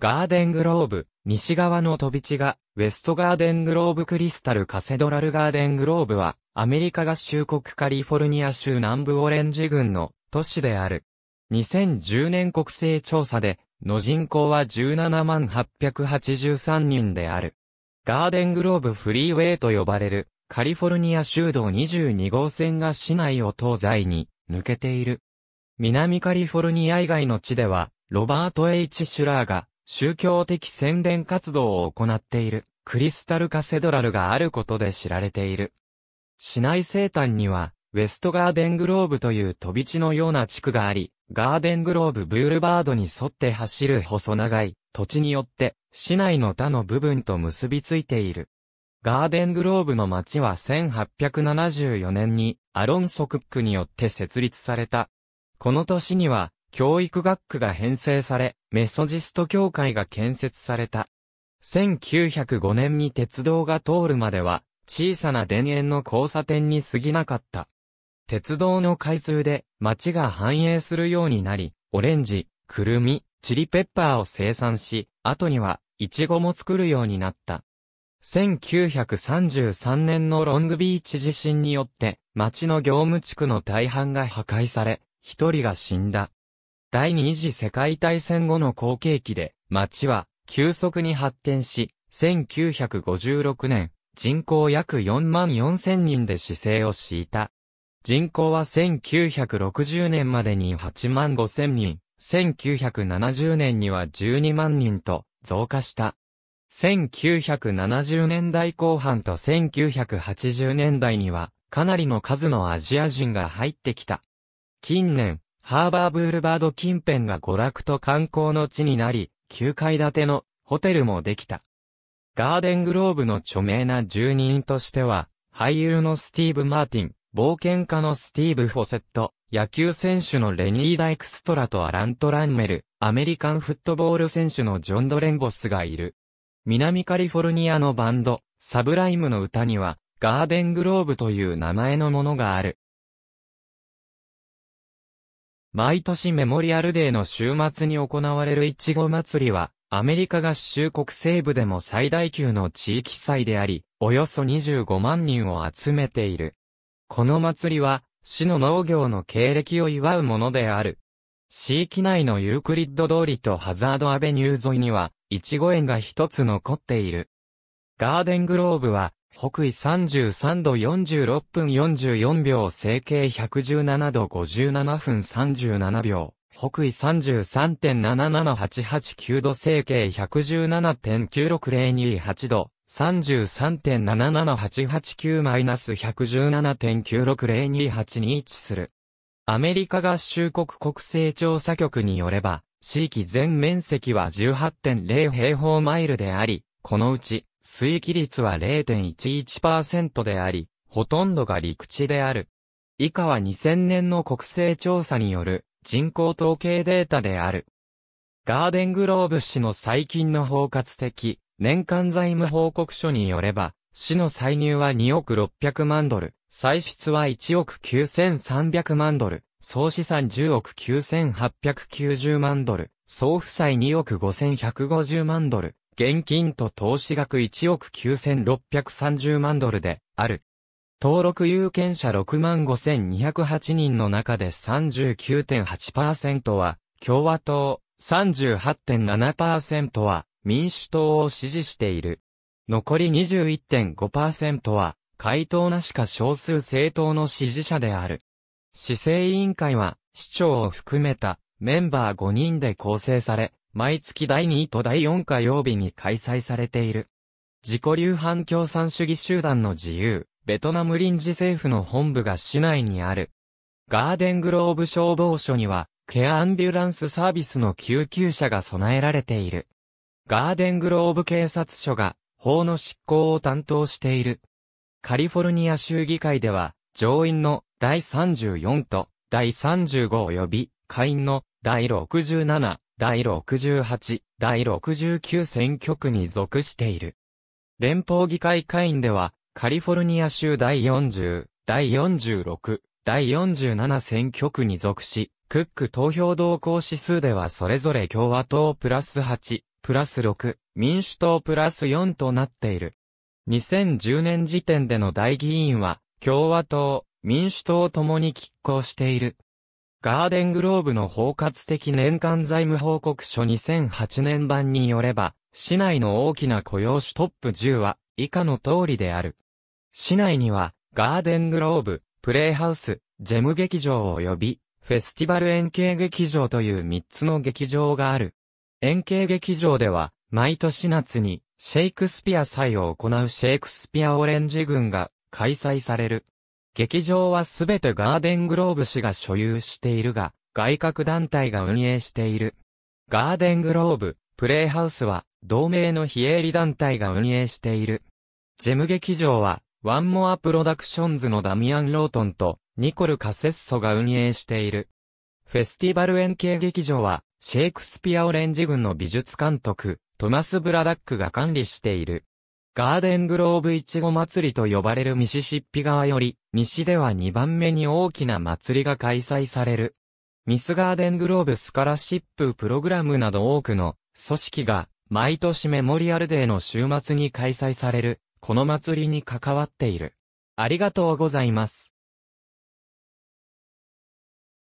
ガーデングローブ、西側の飛び地が、ウェストガーデングローブクリスタルカセドラルガーデングローブは、アメリカ合衆国カリフォルニア州南部オレンジ郡の都市である。2010年国勢調査で、の人口は17万883人である。ガーデングローブフリーウェイと呼ばれる、カリフォルニア州道22号線が市内を東西に抜けている。南カリフォルニア以外の地では、ロバート・ H・ シュラーが宗教的宣伝活動を行っているクリスタルカセドラルがあることで知られている。市内生誕には、ウェストガーデングローブという飛び地のような地区があり、ガーデングローブブールバードに沿って走る細長い土地によって市内の他の部分と結びついている。ガーデングローブの町は1874年にアロンソクックによって設立された。この年には教育学区が編成され、メソジスト教会が建設された。1905年に鉄道が通るまでは、小さな田園の交差点に過ぎなかった。鉄道の開通で、町が繁栄するようになり、オレンジ、くるみ、チリペッパーを生産し、後には、イチゴも作るようになった。1933年のロングビーチ地震によって、町の業務地区の大半が破壊され、一人が死んだ。第二次世界大戦後の後継期で、町は急速に発展し、1956年、人口約4万4千人で市政を敷いた。人口は1960年までに8万5千人、1970年には12万人と増加した。1970年代後半と1980年代には、かなりの数のアジア人が入ってきた。近年、ハーバーブールバード近辺が娯楽と観光の地になり、9階建てのホテルもできた。ガーデングローブの著名な住人としては、俳優のスティーブ・マーティン、冒険家のスティーブ・フォセット、野球選手のレニー・ダイクストラとアラント・ランメル、アメリカンフットボール選手のジョン・ドレンボスがいる。南カリフォルニアのバンド、サブライムの歌には、ガーデングローブという名前のものがある。毎年メモリアルデーの週末に行われるイチゴ祭りは、アメリカ合衆国西部でも最大級の地域祭であり、およそ25万人を集めている。この祭りは、市の農業の経歴を祝うものである。地域内のユークリッド通りとハザードアベニュー沿いには、イチゴ園が一つ残っている。ガーデングローブは、北緯33度46分44秒、整形117度57分37秒、北緯33.77889度、整形117.96028度、3 3 7 7 8 8 9 1 1 7 9 6 0 2 8に位置する。アメリカ合衆国国勢調査局によれば、地域全面積は18.0平方マイルであり、このうち水域率は0.11%であり、ほとんどが陸地である。以下は2000年の国勢調査による人口統計データである。ガーデングローブ市の最近の包括的年間財務報告書によれば、市の歳入は2億600万ドル、歳出は1億9300万ドル、総資産10億9890万ドル、総負債2億5150万ドル、現金と投資額1億9630万ドルである。登録有権者65,208人の中で39.8%は共和党、38.7%は民主党を支持している。残り21.5%は回答なしか少数政党の支持者である。市政委員会は市長を含めたメンバー5人で構成され、毎月第2と第4火曜日に開催されている。自己流反共産主義集団の自由、ベトナム臨時政府の本部が市内にある。ガーデングローブ消防署には、ケアアンビュランスサービスの救急車が備えられている。ガーデングローブ警察署が、法の執行を担当している。カリフォルニア州議会では、上院の第34と第35及び下院の第67、第68、第69選挙区に属している。連邦議会会員では、カリフォルニア州第40、第46、第47選挙区に属し、クック投票動向指数ではそれぞれ共和党プラス8、プラス6、民主党プラス4となっている。2010年時点での大議員は、共和党、民主党ともに拮抗している。ガーデングローブの包括的年間財務報告書2008年版によれば、市内の大きな雇用種トップ10は以下の通りである。市内には、ガーデングローブ、プレイハウス、ジェム劇場及び、フェスティバル円形劇場という3つの劇場がある。円形劇場では、毎年夏に、シェイクスピア祭を行うシェイクスピアオレンジ軍が開催される。劇場はすべてガーデングローブ氏が所有しているが、外郭団体が運営している。ガーデングローブ、プレイハウスは、同盟の非営利団体が運営している。ジェム劇場は、ワンモアプロダクションズのダミアン・ロートンと、ニコル・カセッソが運営している。フェスティバル円形劇場は、シェイクスピアオレンジ軍の美術監督、トマス・ブラダックが管理している。ガーデングローブイチゴ祭りと呼ばれるミシシッピ川より、西では2番目に大きな祭りが開催される。ミスガーデングローブスカラシッププログラムなど多くの組織が、毎年メモリアルデーの週末に開催される、この祭りに関わっている。ありがとうございます。